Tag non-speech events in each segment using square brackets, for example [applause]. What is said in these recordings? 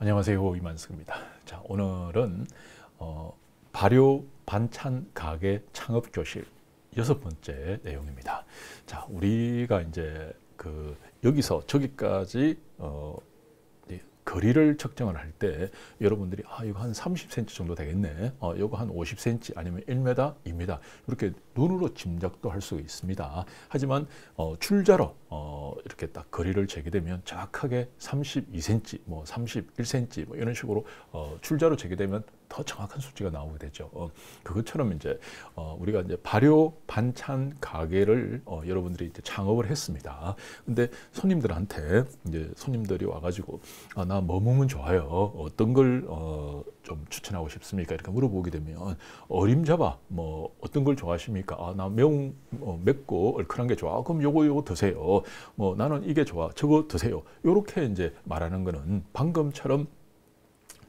안녕하세요 이만석입니다. 자 오늘은 어, 발효 반찬 가게 창업 교실 여섯 번째 내용입니다. 자 우리가 이제 그 여기서 저기까지 어, 거리를 측정을 할 때 여러분들이 아 이거 한 30cm 정도 되겠네 어, 이거 한 50cm 아니면 1m, 입니다 이렇게 눈으로 짐작도 할 수 있습니다 하지만 어, 출자로 어, 이렇게 딱 거리를 재기되면 정확하게 32cm, 뭐 31cm 뭐 이런 식으로 어, 출자로 재기되면 더 정확한 수치가 나오게 되죠. 어, 그것처럼 이제 어, 우리가 이제 발효 반찬 가게를 어, 여러분들이 이제 창업을 했습니다. 근데 손님들한테 이제 손님들이 와가지고 아, 나뭐 먹으면 좋아요. 어떤 걸좀 어, 추천하고 싶습니까? 이렇게 물어보게 되면 어림잡아 뭐 어떤 걸 좋아하십니까? 아, 나 매운 어, 맵고 얼큰한 게 좋아. 그럼 요거 요거 드세요. 뭐 나는 이게 좋아. 저거 드세요. 요렇게 이제 말하는 거는 방금처럼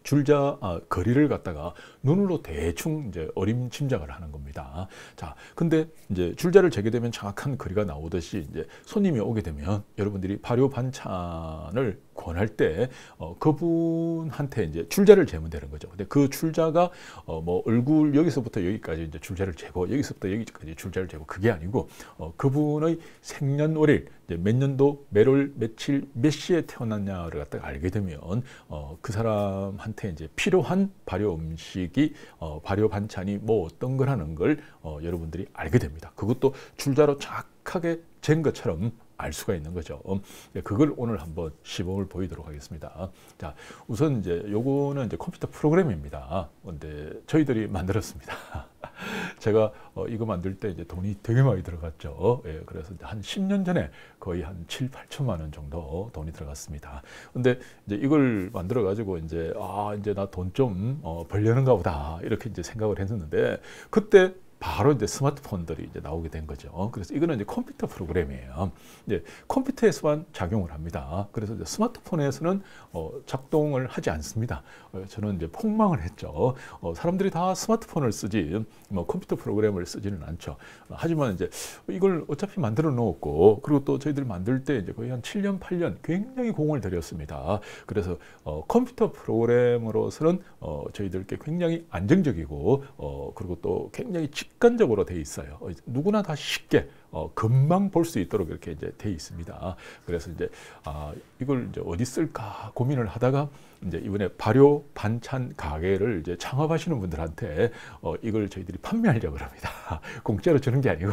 줄자 아, 거리를 갖다가 눈으로 대충 이제 어림침작을 하는 겁니다. 자, 근데 이제 줄자를 재게 되면 정확한 거리가 나오듯이 이제 손님이 오게 되면 여러분들이 발효 반찬을 권할 때 어, 그분한테 이제 줄자를 재면 되는 거죠. 근데 그 줄자가 어, 뭐 얼굴 여기서부터 여기까지 이제 줄자를 재고 여기서부터 여기까지 줄자를 재고 그게 아니고 어, 그분의 생년월일 예, 몇 년도 매월 며칠 몇 시에 태어났냐를 갖다가 알게 되면 어, 그 사람한테 이제 필요한 발효 음식이 어, 발효 반찬이 뭐 어떤 거라는 걸 어, 여러분들이 알게 됩니다. 그것도 줄자로 정확하게 잰 것처럼 알 수가 있는 거죠. 음, 네, 그걸 오늘 한번 시범을 보이도록 하겠습니다. 자, 우선 이제 요거는 이제 컴퓨터 프로그램입니다. 근데 저희들이 만들었습니다. [laughs] 제가 어, 이거 만들 때 이제 돈이 되게 많이 들어갔죠. 예, 그래서 한 10년 전에 거의 한 7, 8천만 원 정도 돈이 들어갔습니다. 근데 이제 이걸 만들어 가지고 이제 아, 이제 나 돈좀 어, 벌려는가 보다. 이렇게 이제 생각을 했었는데 그때 바로 이제 스마트폰들이 이제 나오게 된 거죠. 어, 그래서 이거는 이제 컴퓨터 프로그램이에요. 이제 컴퓨터에서만 작용을 합니다. 그래서 이제 스마트폰에서는 어, 작동을 하지 않습니다. 어, 저는 이제 폭망을 했죠. 어, 사람들이 다 스마트폰을 쓰지 뭐 컴퓨터 프로그램을 쓰지는 않죠. 하지만 이제 이걸 어차피 만들어 놓았고 그리고 또 저희들이 만들 때 이제 거의 한 7년, 8년 굉장히 공을 들였습니다. 그래서 어, 컴퓨터 프로그램으로서는 어, 저희들께 굉장히 안정적이고 그리고 또 굉장히 직 직관적으로 돼 있어요. 어, 누구나 다 쉽게 어, 금방 볼 수 있도록 이렇게 이제 돼 있습니다. 그래서 이제 아, 이걸 이제 어디 쓸까 고민을 하다가 이제 이번에 발효 반찬 가게를 이제 창업하시는 분들한테 어, 이걸 저희들이 판매하려고 합니다. [laughs] 공짜로 주는 게 아니고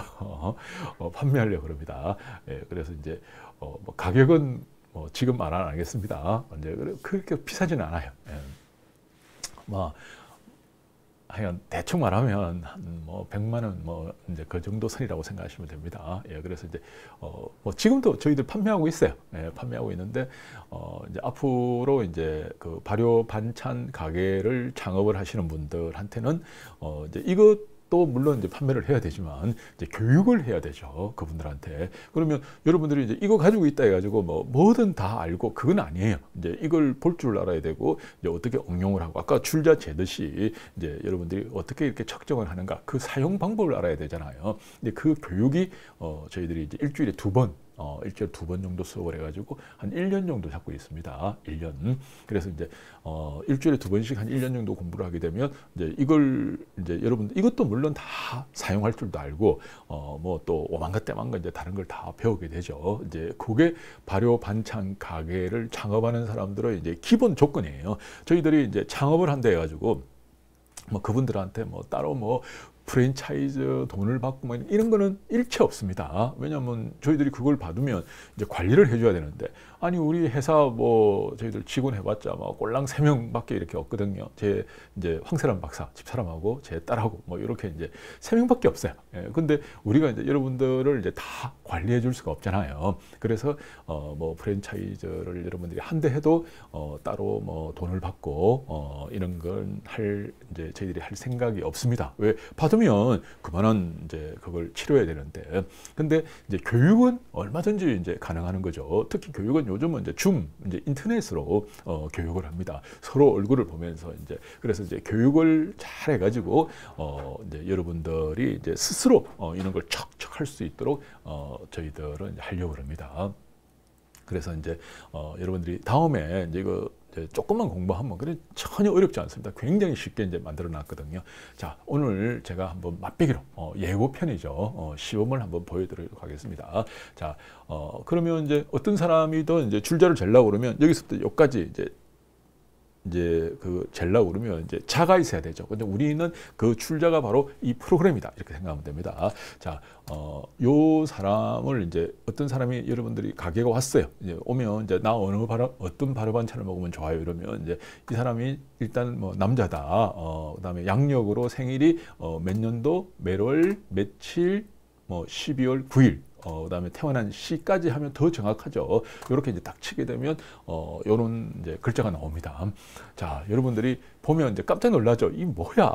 어, 판매하려고 합니다. 예, 그래서 이제 어, 뭐 가격은 뭐 지금 말 안 하겠습니다. 이제 그렇게 비싸지는 않아요. 예. 막 뭐, 하여간 대충 말하면 한뭐 100만 원뭐 이제 그 정도 선이라고 생각하시면 됩니다. 예, 그래서 이제 어뭐 지금도 저희들 판매하고 있어요. 예, 판매하고 있는데 어 이제 앞으로 이제 그 발효 반찬 가게를 창업을 하시는 분들한테는 어 이제 이것 또 물론 이제 판매를 해야 되지만 이제 교육을 해야 되죠 그분들한테 그러면 여러분들이 이제 이거 가지고 있다 해가지고 뭐 뭐든 다 알고 그건 아니에요 이제 이걸 볼 줄 알아야 되고 이제 어떻게 응용을 하고 아까 출자 재듯이 이제 여러분들이 어떻게 이렇게 측정을 하는가 그 사용 방법을 알아야 되잖아요 근데 그 교육이 어 저희들이 이제 일주일에 두번 어, 일주일에 두 번 정도 수업을 해가지고 한 1년 정도 잡고 있습니다. 1년. 그래서 이제 어, 일주일에 두 번씩 한 1년 정도 공부를 하게 되면 이제 이걸 이제 여러분 이것도 물론 다 사용할 줄도 알고 어, 뭐 또 오만가 때만가 이제 다른 걸 다 배우게 되죠. 이제 그게 발효 반찬 가게를 창업하는 사람들의 이제 기본 조건이에요. 저희들이 이제 창업을 한다 해가지고 뭐 그분들한테 뭐 따로 뭐 프랜차이즈 돈을 받고 막 이런 거는 일체 없습니다. 왜냐하면 저희들이 그걸 받으면 이제 관리를 해줘야 되는데 아니 우리 회사 뭐 저희들 직원 해봤자 뭐 꼴랑 세 명밖에 이렇게 없거든요. 제 이제 황세란 박사 집사람하고 제 딸하고 뭐 이렇게 이제 세 명밖에 없어요. 예, 근데 우리가 이제 여러분들을 이제 다 관리해 줄 수가 없잖아요. 그래서 어뭐 프랜차이즈를 여러분들이 한 대 해도 어 따로 뭐 돈을 받고 어 이런 걸 할 이제 저희들이 할 생각이 없습니다. 왜 받으면 그만한 이제 그걸 치료해야 되는데 근데 이제 교육은 얼마든지 이제 가능하는 거죠. 특히 교육은 하지만 요즘은 이제 줌, 이제 인터넷으로 어, 교육을 합니다. 서로 얼굴을 보면서 이제 그래서 이제 교육을 잘 해가지고 어, 이제 여러분들이 이제 스스로 어, 이런 걸 척척할 수 있도록 어, 저희들은 하려고 합니다. 그래서 이제 어, 여러분들이 다음에 이제 이 네, 조금만 공부하면 뭐 그래 전혀 어렵지 않습니다. 굉장히 쉽게 이제 만들어놨거든요. 자 오늘 제가 한번 맛보기로 어, 예고편이죠 어, 시범을 한번 보여드리도록 하겠습니다. 자 어, 그러면 이제 어떤 사람이든 이제 줄자를 젤라고 그러면 여기서부터 여기까지 이제 이제 그젤라 그러면 이제 차가 있어야 되죠. 근데 우리는 그 출자가 바로 이 프로그램이다. 이렇게 생각하면 됩니다. 자, 어, 요 사람을 이제 어떤 사람이 여러분들이 가게가 왔어요. 이제 오면 이제 나 어느 바람, 어떤 바로반차를 먹으면 좋아요. 이러면 이제 이 사람이 일단 뭐 남자다. 어, 그 다음에 양력으로 생일이 어, 몇 년도, 매월, 며칠, 뭐 12월 9일 어, 그다음에 태어난 시까지 하면 더 정확하죠. 이렇게 이제 딱 치게 되면 어, 요런 이제 글자가 나옵니다. 자, 여러분들이 보면 이제 깜짝 놀라죠. 이 뭐야?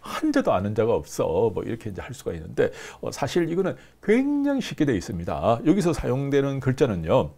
한자도 아는 자가 없어. 뭐 이렇게 이제 할 수가 있는데 어, 사실 이거는 굉장히 쉽게 되어 있습니다. 여기서 사용되는 글자는요.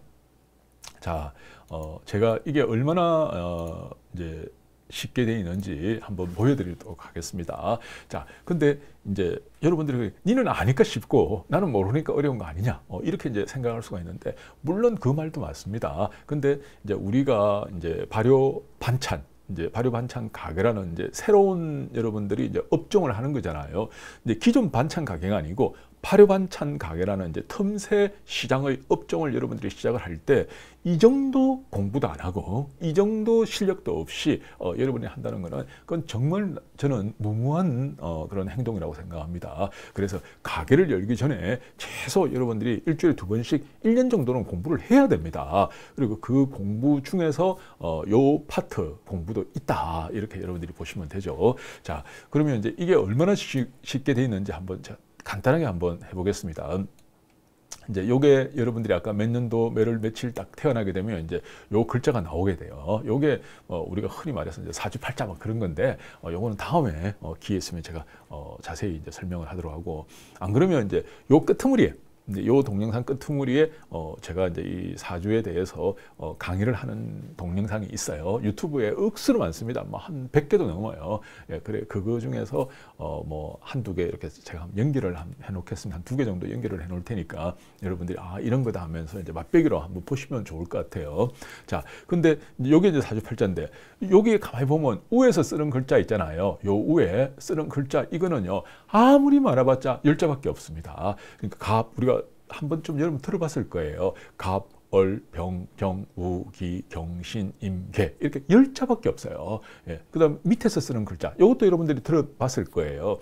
자, 어, 제가 이게 얼마나 어, 이제 쉽게 되는지 한번 보여드리도록 하겠습니다. 자, 근데 이제 여러분들이 니는 아니까 쉽고 나는 모르니까 어려운 거 아니냐 어, 이렇게 이제 생각할 수가 있는데 물론 그 말도 맞습니다. 근데 이제 우리가 이제 발효 반찬 이제 발효 반찬 가게라는 이제 새로운 여러분들이 이제 업종을 하는 거잖아요. 이제 기존 반찬 가게가 아니고 파류반찬 가게라는 이제 틈새 시장의 업종을 여러분들이 시작을 할 때 이 정도 공부도 안 하고 이 정도 실력도 없이 어, 여러분이 한다는 것은 그건 정말 저는 무모한 어, 그런 행동이라고 생각합니다. 그래서 가게를 열기 전에 최소 여러분들이 일주일에 두 번씩 1년 정도는 공부를 해야 됩니다. 그리고 그 공부 중에서 어, 요 파트 공부도 있다 이렇게 여러분들이 보시면 되죠. 자 그러면 이제 이게 얼마나 쉽, 쉽게 돼 있는지 한번 간단하게 한번 해보겠습니다. 이제 요게 여러분들이 아까 몇 년도 매를 며칠 딱 태어나게 되면 이제 요 글자가 나오게 돼요. 요게 어 우리가 흔히 말해서 이제 사주팔자 막 뭐 그런 건데 어 요거는 다음에 어 기회 있으면 제가 어, 자세히 이제 설명을 하도록 하고 안 그러면 이제 요 끝머리에 이제 요 동영상 끝트무리에어 제가 이제 이 사주에 대해서 어 강의를 하는 동영상이 있어요. 유튜브에 억수로 많습니다. 뭐 한 100개도 넘어요. 예, 그래 그거 중에서 어뭐 한두 개 이렇게 제가 연기를해 놓겠습니다. 한 두 개 정도 연기를해 놓을 테니까 여러분들이 아 이런 거다 하면서 이제 맛보기로 한번 보시면 좋을 것 같아요. 자, 근데 요게 이제 사주팔자인데 여기 에 가만히 보면 우에서 쓰는 글자 있잖아요. 요 우에 쓰는 글자 이거는요. 아무리 말아봤자 열자밖에 없습니다. 그러니까 갑 우리가 한 번쯤 여러분 들어봤을 거예요. 갑, 얼, 병, 경, 우, 기, 경, 신, 임, 계 이렇게 열자밖에 없어요. 예. 그 다음 밑에서 쓰는 글자 이것도 여러분들이 들어봤을 거예요.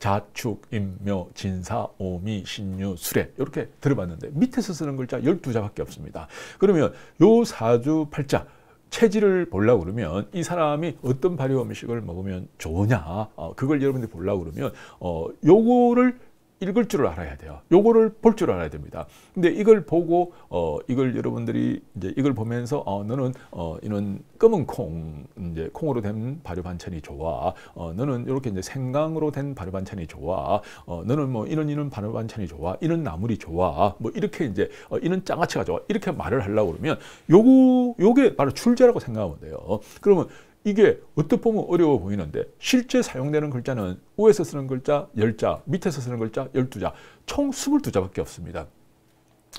자축, 임묘, 진사, 오미, 신유, 수레 이렇게 들어봤는데 밑에서 쓰는 글자 열두자밖에 없습니다. 그러면 요 사주 팔자 체질을 보려고 그러면 이 사람이 어떤 발효 음식을 먹으면 좋으냐 어, 그걸 여러분들이 보려고 그러면 어 요거를 읽을 줄 알아야 돼요. 요거를 볼 줄 알아야 됩니다. 근데 이걸 보고 어 이걸 여러분들이 이제 이걸 보면서 어 너는 어 이는 검은 콩 이제 콩으로 된 발효 반찬이 좋아. 어 너는 이렇게 이제 생강으로 된 발효 반찬이 좋아. 어 너는 뭐 이런 이런 발효 반찬이 좋아. 이런 나물이 좋아. 뭐 이렇게 이제 어 이런 장아찌가 좋아. 이렇게 말을 하려고 그러면 요거 요게 바로 출제라고 생각하면 돼요. 그러면 이게 어떻게 보면 어려워 보이는데 실제 사용되는 글자는 위에서 쓰는 글자 10자, 밑에서 쓰는 글자 12자, 총 22자밖에 없습니다.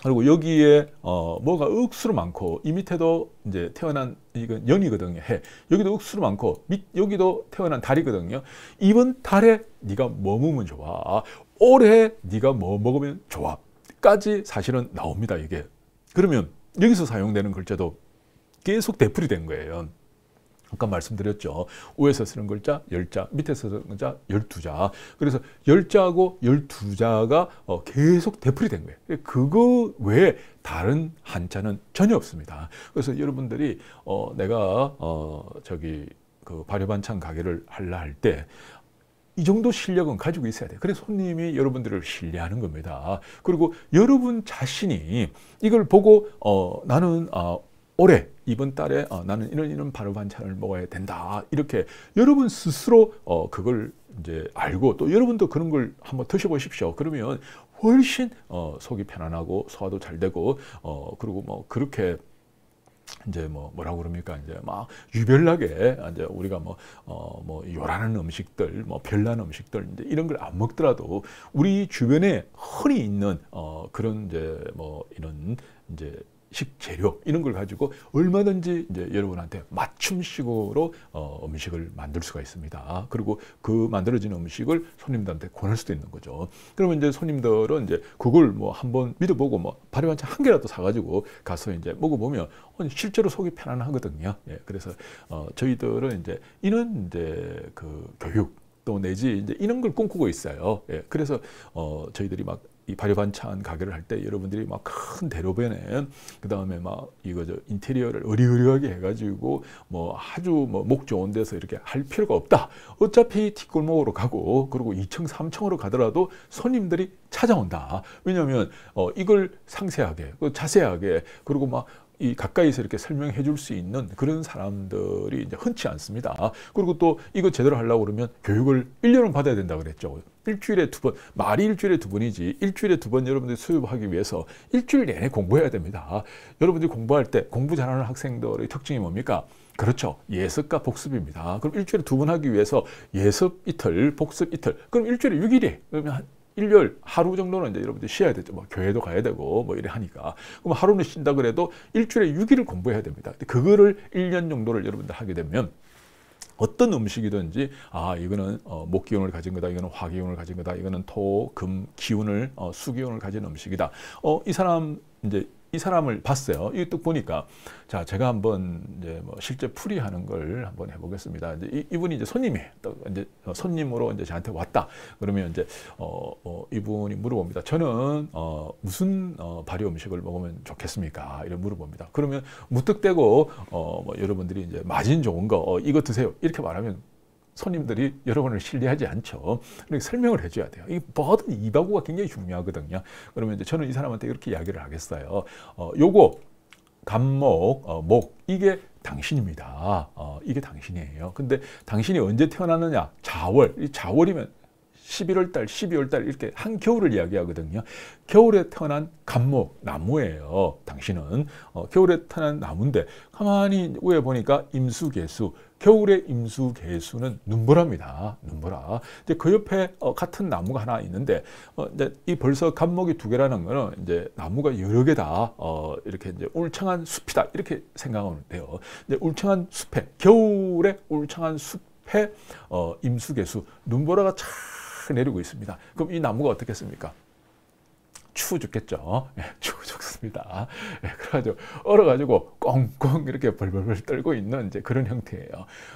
그리고 여기에 어, 뭐가 억수로 많고 이 밑에도 이제 태어난 이건 연이거든요. 해. 여기도 억수로 많고 밑 여기도 태어난 달이거든요. 이번 달에 네가 뭐먹으면 좋아. 올해 네가 뭐 먹으면 좋아. 까지 사실은 나옵니다. 이게. 그러면 여기서 사용되는 글자도 계속 대풀이 된 거예요. 아까 말씀드렸죠. 위에서 쓰는 글자 10자, 밑에서 쓰는 글자 12자. 그래서 10자하고 12자가 어, 계속 대풀이 된 거예요. 그거 외에 다른 한자는 전혀 없습니다. 그래서 여러분들이 어, 내가 어, 저기 그 발효반찬 가게를 할라 할 때 이 정도 실력은 가지고 있어야 돼요. 그래서 손님이 여러분들을 신뢰하는 겁니다. 그리고 여러분 자신이 이걸 보고 어, 나는 어, 올해 이번 달에 어, 나는 이런 이런 바로 반찬을 먹어야 된다 이렇게 여러분 스스로 어, 그걸 이제 알고 또 여러분도 그런 걸 한번 드셔보십시오. 그러면 훨씬 어, 속이 편안하고 소화도 잘 되고 어, 그리고 뭐 그렇게 이제 뭐 뭐라고 그럽니까 이제 막 유별나게 이제 우리가 뭐어뭐 어, 뭐 요란한 음식들 뭐 별난 음식들 이제 이런 걸 안 먹더라도 우리 주변에 흔히 있는 어 그런 이제 뭐 이런 이제 식재료 이런 걸 가지고 얼마든지 이제 여러분한테 맞춤식으로 어, 음식을 만들 수가 있습니다. 그리고 그 만들어진 음식을 손님들한테 권할 수도 있는 거죠. 그러면 이제 손님들은 이제 그걸 뭐 한번 믿어보고 뭐 발효반찬 한 개라도 사가지고 가서 이제 먹어보면 어, 실제로 속이 편안하거든요. 예, 그래서 어, 저희들은 이제 이런 이제 그 교육 또 내지 이제 이런 걸 꿈꾸고 있어요. 예, 그래서 어, 저희들이 막이 발효반찬 가게를 할 때 여러분들이 막 큰 대로변에 그 다음에 막 이거 저 인테리어를 어리어리하게 해가지고 뭐 아주 뭐 목 좋은 데서 이렇게 할 필요가 없다. 어차피 뒷골목으로 가고 그리고 2층 3층으로 가더라도 손님들이 찾아온다. 왜냐하면 어 이걸 상세하게 그 자세하게 그리고 막이 가까이서 이렇게 설명해 줄 수 있는 그런 사람들이 이제 흔치 않습니다. 그리고 또 이거 제대로 하려고 그러면 교육을 1년은 받아야 된다 그랬죠. 일주일에 두 번, 말이 일주일에 두 번이지 일주일에 두 번 여러분들이 수업하기 위해서 일주일 내내 공부해야 됩니다. 여러분들이 공부할 때 공부 잘하는 학생들의 특징이 뭡니까? 그렇죠. 예습과 복습입니다. 그럼 일주일에 두 번 하기 위해서 예습 이틀, 복습 이틀. 그럼 일주일에 6일이 그러면 일요일 하루 정도는 이제 여러분들 쉬어야 되죠. 뭐 교회도 가야 되고 뭐 이래 하니까. 그럼 하루는 쉰다 그래도 일주일에 6일을 공부해야 됩니다. 근데 그거를 1년 정도를 여러분들 하게 되면 어떤 음식이든지 아 이거는 어, 목 기운을 가진 거다 이거는 화 기운을 가진 거다 이거는 토 금 기운을 어, 수 기운을 가진 음식이다 어 이 사람 이제 이 사람을 봤어요. 이또 보니까 자 제가 한번 이제 뭐 실제 풀이하는 걸 한번 해보겠습니다. 이제 이, 분이 이제 손님이에요. 또 이제 어, 손님으로 이제 저한테 왔다. 그러면 이제 어, 어 이분이 물어봅니다. 저는 어, 무슨 어, 발효 음식을 먹으면 좋겠습니까? 이런 물어봅니다. 그러면 무턱대고 어, 뭐 여러분들이 이제 마진 좋은 거 어, 이거 드세요. 이렇게 말하면 손님들이 여러분을 신뢰하지 않죠. 그러니까 설명을 해줘야 돼요. 이 버든 이바구가 굉장히 중요하거든요. 그러면 이제 저는 이 사람한테 이렇게 이야기를 하겠어요. 어, 요거 감목, 어, 목 이게 당신입니다. 어, 이게 당신이에요. 근데 당신이 언제 태어나느냐? 자월. 이 자월이면 11월 달, 12월 달 이렇게 한 겨울을 이야기하거든요. 겨울에 태어난 감목 나무예요. 당신은 어, 겨울에 태어난 나무인데 가만히 위에 보니까 임수 계수 겨울에 임수 개수는 눈보라입니다. 눈보라. 근데 그 옆에 어, 같은 나무가 하나 있는데 어, 이제 이 벌써 감목이 두 개라는 거는 이제 나무가 여러 개다 어, 이렇게 이제 울창한 숲이다 이렇게 생각하면 돼요. 근데 울창한 숲에 겨울에 울창한 숲에 어, 임수 개수 눈보라가 착 내리고 있습니다. 그럼 이 나무가 어떻겠습니까? 추워 죽겠죠. 예, 추워 죽습니다. 예, 그래가지고 얼어가지고 꽁꽁 이렇게 벌벌벌 떨고 있는 이제 그런 형태예요.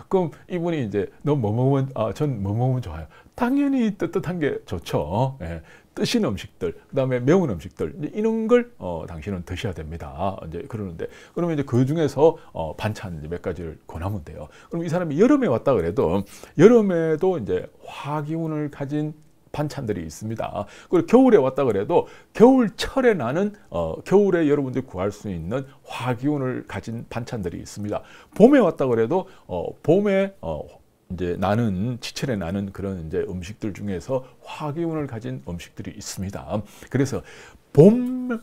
그럼 이분이 이제 너 뭐 먹으면 아, 전 뭐 먹으면 좋아요. 당연히 뜨뜻한 게 좋죠. 예, 뜨신 음식들, 그 다음에 매운 음식들 이런 걸 어, 당신은 드셔야 됩니다. 이제 그러는데 그러면 이제 그 중에서 어, 반찬 몇 가지를 권하면 돼요. 그럼 이 사람이 여름에 왔다 그래도 여름에도 이제 화기운을 가진 반찬들이 있습니다. 그리고 겨울에 왔다 그래도 겨울철에 나는 어, 겨울에 여러분들이 구할 수 있는 화기운을 가진 반찬들이 있습니다. 봄에 왔다 그래도 어, 봄에 어, 이제 나는 지철에 나는 그런 이제 음식들 중에서 화기운을 가진 음식들이 있습니다. 그래서 봄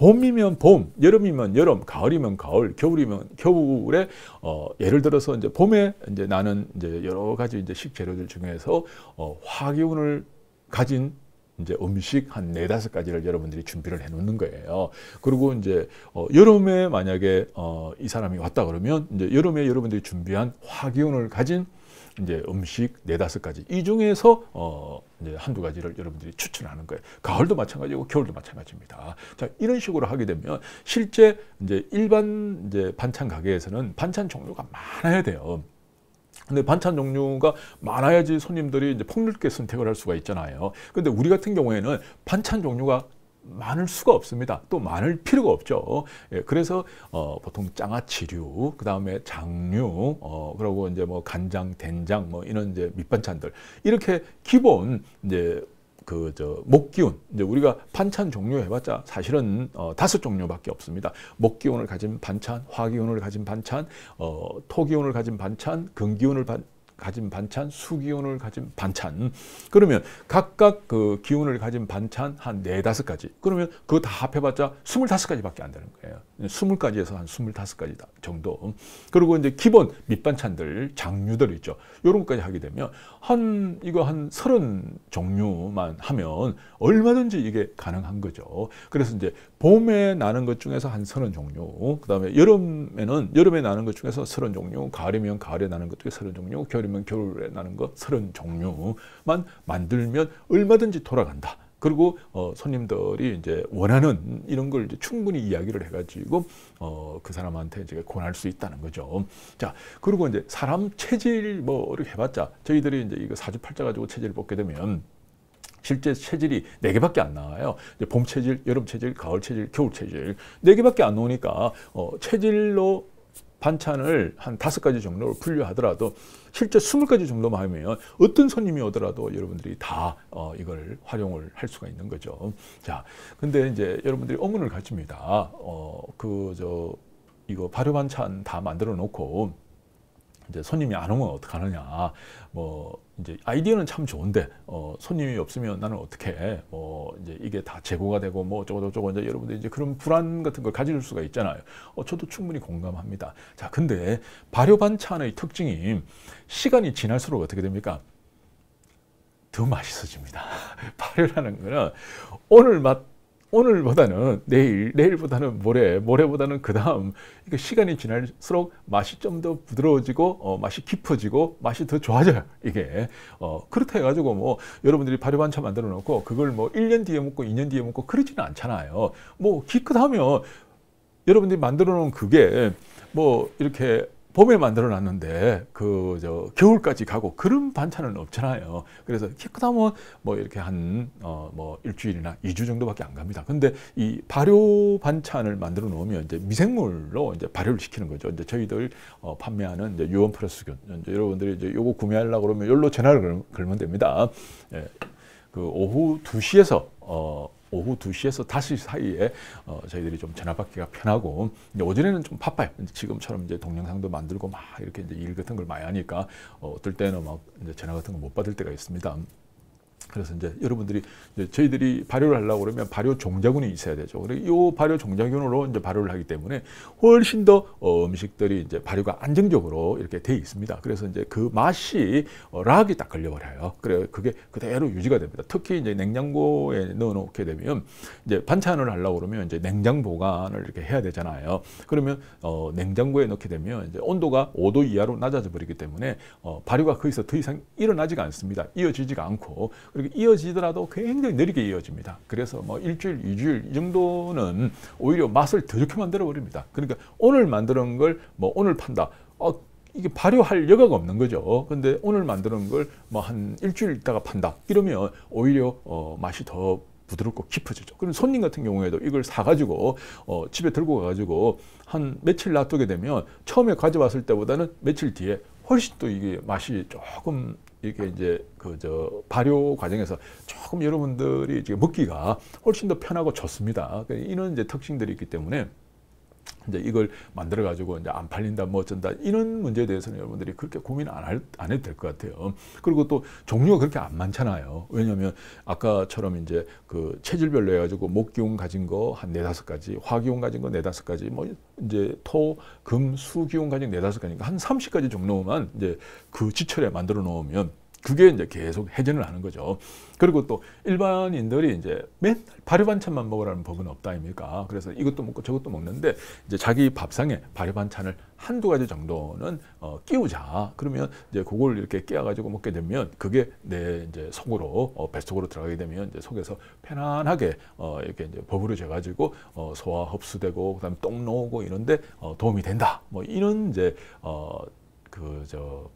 봄이면 봄, 여름이면 여름, 가을이면 가을, 겨울이면 겨울에 어, 예를 들어서 이제 봄에 이제 나는 이제 여러 가지 이제 식재료들 중에서 어, 화기운을 가진 이제 음식 한 네다섯 가지를 여러분들이 준비를 해 놓는 거예요. 그리고 이제 어, 여름에 만약에 어, 이 사람이 왔다 그러면 이제 여름에 여러분들이 준비한 화기운을 가진 이제 음식 네다섯 가지 이 중에서 어 이제 한두 가지를 여러분들이 추천하는 거예요. 가을도 마찬가지고 겨울도 마찬가지입니다. 자 이런 식으로 하게 되면 실제 이제 일반 이제 반찬 가게에서는 반찬 종류가 많아야 돼요. 근데 반찬 종류가 많아야지 손님들이 이제 폭넓게 선택을 할 수가 있잖아요. 근데 우리 같은 경우에는 반찬 종류가 많을 수가 없습니다. 또 많을 필요가 없죠. 예, 그래서 어, 보통 장아찌류, 그 다음에 장류, 어, 그러고 이제 뭐 간장, 된장, 뭐 이런 이제 밑반찬들 이렇게 기본 이제 그 저 목기운 이제 우리가 반찬 종류 해봤자 사실은 어, 다섯 종류밖에 없습니다. 목기운을 가진 반찬, 화기운을 가진 반찬, 어, 토기운을 가진 반찬, 금기운을 반, 가진 반찬, 수기운을 가진 반찬. 그러면 각각 그 기운을 가진 반찬 한 네다섯 가지. 그러면 그거 다 합해봤자 스물다섯 가지밖에 안 되는 거예요. 스물 까지에서한 스물다섯 가지 정도. 그리고 이제 기본 밑반찬들, 장류들 있죠. 요런 것까지 하게 되면 한 이거 한 서른 종류만 하면 얼마든지 이게 가능한 거죠. 그래서 이제 봄에 나는 것 중에서 한 서른 종류. 그다음에 여름에는 여름에 나는 것 중에서 서른 종류, 가을이면 가을에 나는 것 중에 서른 종류, 겨울이 들면 겨울에 나는 것 서른 종류만 만들면 얼마든지 돌아간다. 그리고 어, 손님들이 이제 원하는 이런 걸 이제 충분히 이야기를 해가지고 어, 그 사람한테 이제 권할 수 있다는 거죠. 자, 그리고 이제 사람 체질 뭐를 해봤자 저희들이 이제 이거 사주팔자 가지고 체질을 뽑게 되면. 실제 체질이 네 개밖에 안 나와요. 이제 봄 체질, 여름 체질, 가을 체질, 겨울 체질 네 개밖에 안 나오니까 어, 체질로 반찬을 한 다섯 가지 정도로 분류하더라도 실제 스물 가지 정도만 하면 어떤 손님이 오더라도 여러분들이 다 어, 이걸 활용을 할 수가 있는 거죠. 자, 근데 이제 여러분들이 의문을 가집니다. 어, 그, 저, 이거 발효 반찬 다 만들어 놓고 이제 손님이 안 오면 어떡하느냐. 뭐 이제 아이디어는 참 좋은데 어, 손님이 없으면 나는 어떻게 뭐 이제 이게 다 재고가 되고 뭐 어쩌고 저쩌고 이제 여러분들 이제 그런 불안 같은 걸 가질 수가 있잖아요. 어, 저도 충분히 공감합니다. 자, 근데 발효 반찬의 특징이 시간이 지날수록 어떻게 됩니까? 더 맛있어집니다. [laughs] 발효라는 거는 오늘 맛 오늘보다는 내일, 내일보다는 모레, 모레보다는 그 다음 그러니까 시간이 지날수록 맛이 좀 더 부드러워지고 어, 맛이 깊어지고 맛이 더 좋아져요. 이게 어, 그렇다 해가지고 뭐 여러분들이 발효반차 만들어 놓고 그걸 뭐 1년 뒤에 먹고 2년 뒤에 먹고 그러지는 않잖아요. 뭐 기껏하면 여러분들이 만들어 놓은 그게 뭐 이렇게 봄에 만들어 놨는데 그 저 겨울까지 가고 그런 반찬은 없잖아요. 그래서 키크다면 뭐 이렇게 한 어뭐 일주일이나 이주 정도밖에 안 갑니다. 근데 이 발효 반찬을 만들어 놓으면 이제 미생물로 이제 발효를 시키는 거죠. 이제 저희들 어 판매하는 이제 유원 플러스 균 여러분들이 이제 요거 구매하려고 그러면 열로 전화를 걸, 걸면 됩니다. 예. 그 오후 2시에서 어 오후 2시에서 5시 사이에 어, 저희들이 좀 전화받기가 편하고 오전에는 좀 바빠요. 이제 지금처럼 이제 동영상도 만들고 막 이렇게 이제 일 같은 걸 많이 하니까 어, 어떨 때는 막 이제 전화 같은 거 못 받을 때가 있습니다. 그래서 이제 여러분들이 이제 저희들이 발효를 하려고 그러면 발효 종자균이 있어야 되죠. 그래서 이 발효 종자균으로 이제 발효를 하기 때문에 훨씬 더 어, 음식들이 이제 발효가 안정적으로 이렇게 돼 있습니다. 그래서 이제 그 맛이 어, 락이 딱 걸려버려요. 그래 그게 그대로 유지가 됩니다. 특히 이제 냉장고에 넣어놓게 되면 이제 반찬을 하려고 그러면 이제 냉장 보관을 이렇게 해야 되잖아요. 그러면 어, 냉장고에 넣게 되면 이제 온도가 5도 이하로 낮아져 버리기 때문에 어, 발효가 거기서 더 이상 일어나지가 않습니다. 이어지지가 않고. 그리고 이어지더라도 굉장히 느리게 이어집니다. 그래서 뭐 일주일, 이주일 이 정도는 오히려 맛을 더 좋게 만들어 버립니다. 그러니까 오늘 만드는 걸 뭐 오늘 판다. 어, 이게 발효할 여가가 없는 거죠. 근데 오늘 만드는 걸 뭐 한 일주일 있다가 판다. 이러면 오히려 어, 맛이 더 부드럽고 깊어지죠. 그럼 손님 같은 경우에도 이걸 사가지고 어, 집에 들고 가가지고 한 며칠 놔두게 되면 처음에 가져왔을 때보다는 며칠 뒤에 훨씬 또 이게 맛이 조금 이렇게 이제 그 저 발효 과정에서 조금 여러분들이 지금 먹기가 훨씬 더 편하고 좋습니다. 그 이런 이제 특징들이 있기 때문에 이제 이걸 만들어 가지고 이제 안 팔린다 뭐 어쩐다 이런 문제에 대해서는 여러분들이 그렇게 고민 안안 안 해도 될 것 같아요. 그리고 또 종류가 그렇게 안 많잖아요. 왜냐하면 아까처럼 이제 그 체질별로 해가지고 목기운 가진 거 한 네다섯 가지, 화기운 가진 거 네다섯 가지, 뭐 이제 토, 금, 수기운 가진 네다섯 가지니까 그러니까 한 삼십 가지 종류만 이제 그 지철에 만들어 놓으면 그게 이제 계속 해전을 하는 거죠. 그리고 또 일반인들이 이제 맨날 발효반찬만 먹으라는 법은 없다 아니까 그래서 이것도 먹고 저것도 먹는데 이제 자기 밥상에 발효반찬을 한두 가지 정도는 어, 끼우자. 그러면 이제 그걸 이렇게 끼워가지고 먹게 되면 그게 내 이제 속으로 어, 뱃속으로 들어가게 되면 이제 속에서 편안하게 어, 이렇게 이제 버무려져 가지고 어, 소화 흡수되고 그다음에 똥 나오고 이런데 어, 도움이 된다. 뭐 이런 이제 어, 그저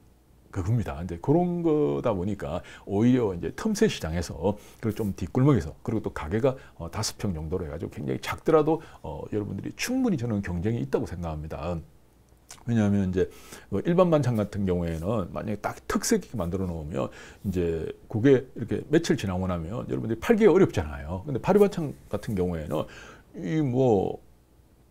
그겁니다. 이제 그런 거다 보니까 오히려 이제 틈새 시장에서 그걸 좀 뒷골목에서 그리고 또 가게가 어, 다섯 평 정도로 해가지고 굉장히 작더라도 어, 여러분들이 충분히 저는 경쟁이 있다고 생각합니다. 왜냐하면 이제 뭐 일반 반찬 같은 경우에는 만약에 딱 특색 있게 만들어 놓으면 이제 그게 이렇게 며칠 지나고 나면 여러분들이 팔기 어렵잖아요. 근데 파리 반찬 같은 경우에는 이뭐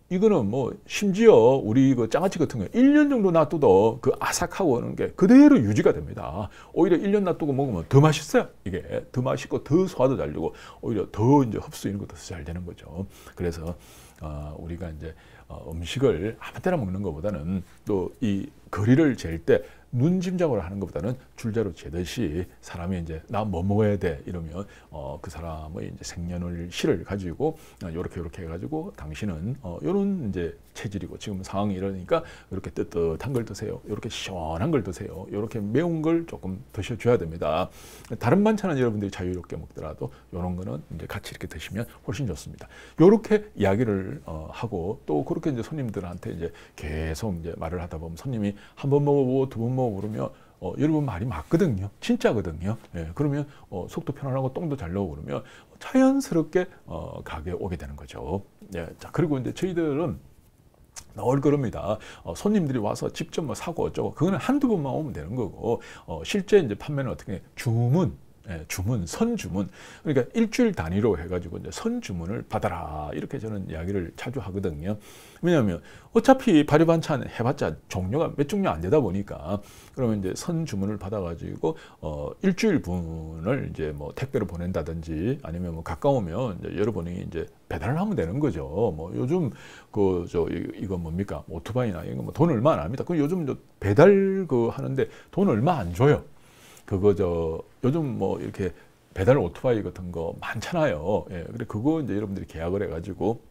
이거는 뭐 심지어 우리 그 장아찌 같은 거 1년 정도 놔두도 그 아삭하고 하는 게 그대로 유지가 됩니다. 오히려 1년 놔두고 먹으면 더 맛있어요. 이게 더 맛있고 더 소화도 잘 되고 오히려 더 이제 흡수 이런 것도 잘 되는 거죠. 그래서 어, 우리가 이제 어, 음식을 아무 때나 먹는 것보다는 또 이 거리를 잴때 눈짐작을 하는 것보다는 줄자로 재듯이 사람이 이제 나 뭐 먹어야 돼 이러면 어, 그 사람의 이제 생년월 시를 가지고 어, 요렇게 요렇게 해가지고 당신은 어, 요런 이제 체질이고 지금 상황이 이러니까 이렇게 뜨뜻한 걸 드세요. 요렇게 시원한 걸 드세요. 요렇게 매운 걸 조금 드셔줘야 됩니다. 다른 반찬은 여러분들이 자유롭게 먹더라도 요런 거는 이제 같이 이렇게 드시면 훨씬 좋습니다. 요렇게 이야기를 어, 하고 또 그렇게 이제 손님들한테 이제 계속 이제 말을 하다 보면 손님이 한번 먹어보고 두 번 먹어보고 뭐 그러면 어, 여러분 말이 맞거든요. 진짜거든요. 예, 그러면 어, 속도 편안하고 똥도 잘 나오고 그러면 자연스럽게 어, 가게 오게 되는 거죠. 예, 자 그리고 이제 저희들은 나올 겁니다. 어, 손님들이 와서 직접 뭐 사고 어쩌고 그거는 한두 번만 오면 되는 거고 어, 실제 이제 판매는 어떻게 주문 예, 주문, 선주문. 그러니까 일주일 단위로 해가지고 이제 선주문을 받아라. 이렇게 저는 이야기를 자주 하거든요. 왜냐하면 어차피 발효 반찬 해봤자 종류가 몇 종류 안 되다 보니까 그러면 이제 선주문을 받아가지고 어, 일주일분을 이제 뭐 택배로 보낸다든지 아니면 뭐 가까우면 이제 여러분이 이제 배달을 하면 되는 거죠. 뭐 요즘 그 저 이거 뭡니까 오토바이나 이런 거돈 뭐 얼마 안 합니다. 그 요즘 배달 그 하는데 돈 얼마 안 줘요. 그거 저 요즘 뭐 이렇게 배달 오토바이 같은 거 많잖아요. 예, 그래 그거 이제 여러분들이 계약을 해가지고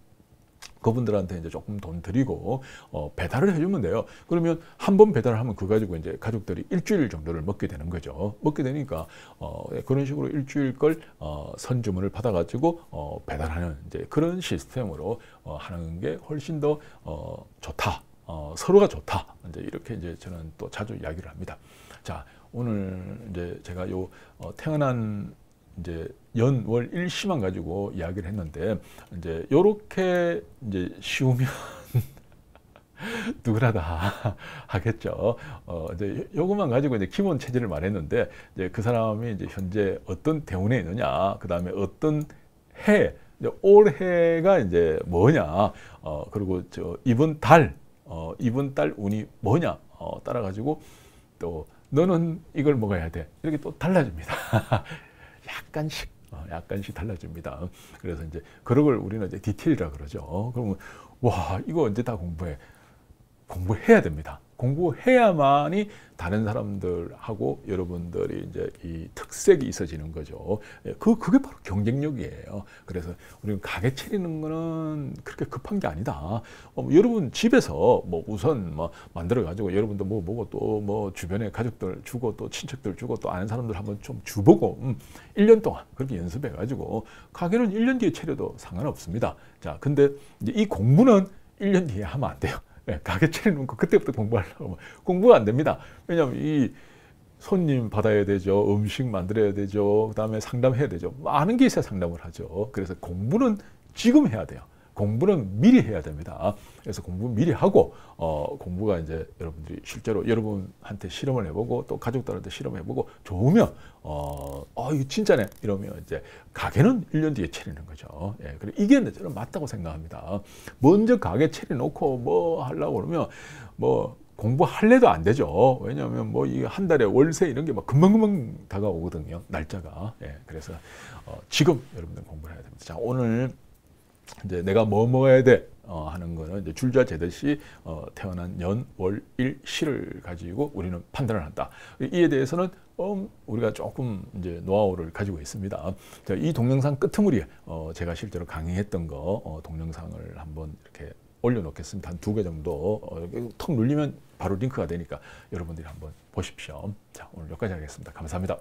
그분들한테 이제 조금 돈 드리고 어, 배달을 해주면 돼요. 그러면 한 번 배달을 하면 그거 가지고 이제 가족들이 일주일 정도를 먹게 되는 거죠. 먹게 되니까 어, 예, 그런 식으로 일주일 걸 어, 선주문을 받아가지고 어, 배달하는 이제 그런 시스템으로 어, 하는 게 훨씬 더 어, 좋다. 어, 서로가 좋다. 이제 이렇게 이제 저는 또 자주 이야기를 합니다. 자, 오늘 이제 제가 요 어, 태어난 이제 연월 일시만 가지고 이야기를 했는데 이제 요렇게 이제 쉬우면 [laughs] 누구나 다 하겠죠. 어, 이제 요것만 가지고 이제 기본 체질을 말했는데 이제 그 사람이 이제 현재 어떤 대운에 있느냐, 그 다음에 어떤 해, 이제 올해가 이제 뭐냐, 어, 그리고 저 이번 달, 어, 이번 달 운이 뭐냐, 어, 따라 가지고 또 너는 이걸 먹어야 돼. 이렇게 또 달라집니다. [laughs] 약간씩, 어, 약간씩 달라집니다. 그래서 이제 그런 걸 우리는 이제 디테일이라 그러죠. 어, 그러면 와 이거 언제 다 공부해? 공부해야 됩니다. 공부해야만이 다른 사람들하고 여러분들이 이제 이 특색이 있어지는 거죠. 예, 그 그게 바로 경쟁력이에요. 그래서 우리는 가게 차리는 거는 그렇게 급한 게 아니다. 어, 뭐 여러분 집에서 뭐 우선 뭐 만들어 가지고 여러분도 뭐 보고 또뭐 주변에 가족들 주고 또 친척들 주고 또 아는 사람들 한번 좀 주보고 음, 1년 동안 그렇게 연습해 가지고 가게는 1년 뒤에 차려도 상관없습니다. 자, 근데 이 공부는 1년 뒤에 하면 안 돼요. 예, 가게채를 놓고 그때부터 공부하려고 공부가 안 됩니다. 왜냐하면 이 손님 받아야 되죠. 음식 만들어야 되죠. 그다음에 상담해야 되죠. 많은 게 있어야 상담을 하죠. 그래서 공부는 지금 해야 돼요. 공부는 미리 해야 됩니다. 그래서 공부 미리 하고 어, 공부가 이제 여러분들이 실제로 여러분한테 실험을 해보고 또 가족들한테 실험해보고 좋으면 어, 어 이거 진짜네 이러면 이제 가게는 1년 뒤에 차리는 거죠. 예, 그리고 이게 저는 맞다고 생각합니다. 먼저 가게 차려놓고 뭐 하려고 그러면 뭐 공부할래도 안 되죠. 왜냐하면 뭐 이 한 달에 월세 이런 게 막 금방금방 다가오거든요. 날짜가. 예, 그래서 어, 지금 여러분들 공부를 해야 됩니다. 자, 오늘 이제 내가 뭐 먹어야 돼 어, 하는 거는 이제 줄자 재듯이 어, 태어난 연, 월, 일, 시를 가지고 우리는 판단을 한다. 이에 대해서는 음, 우리가 조금 이제 노하우를 가지고 있습니다. 자, 이 동영상 끝머리에 어, 제가 실제로 강의했던 거 어, 동영상을 한번 이렇게 올려놓겠습니다. 한 두 개 정도 어, 턱 눌리면 바로 링크가 되니까 여러분들이 한번 보십시오. 자 오늘 여기까지 하겠습니다. 감사합니다.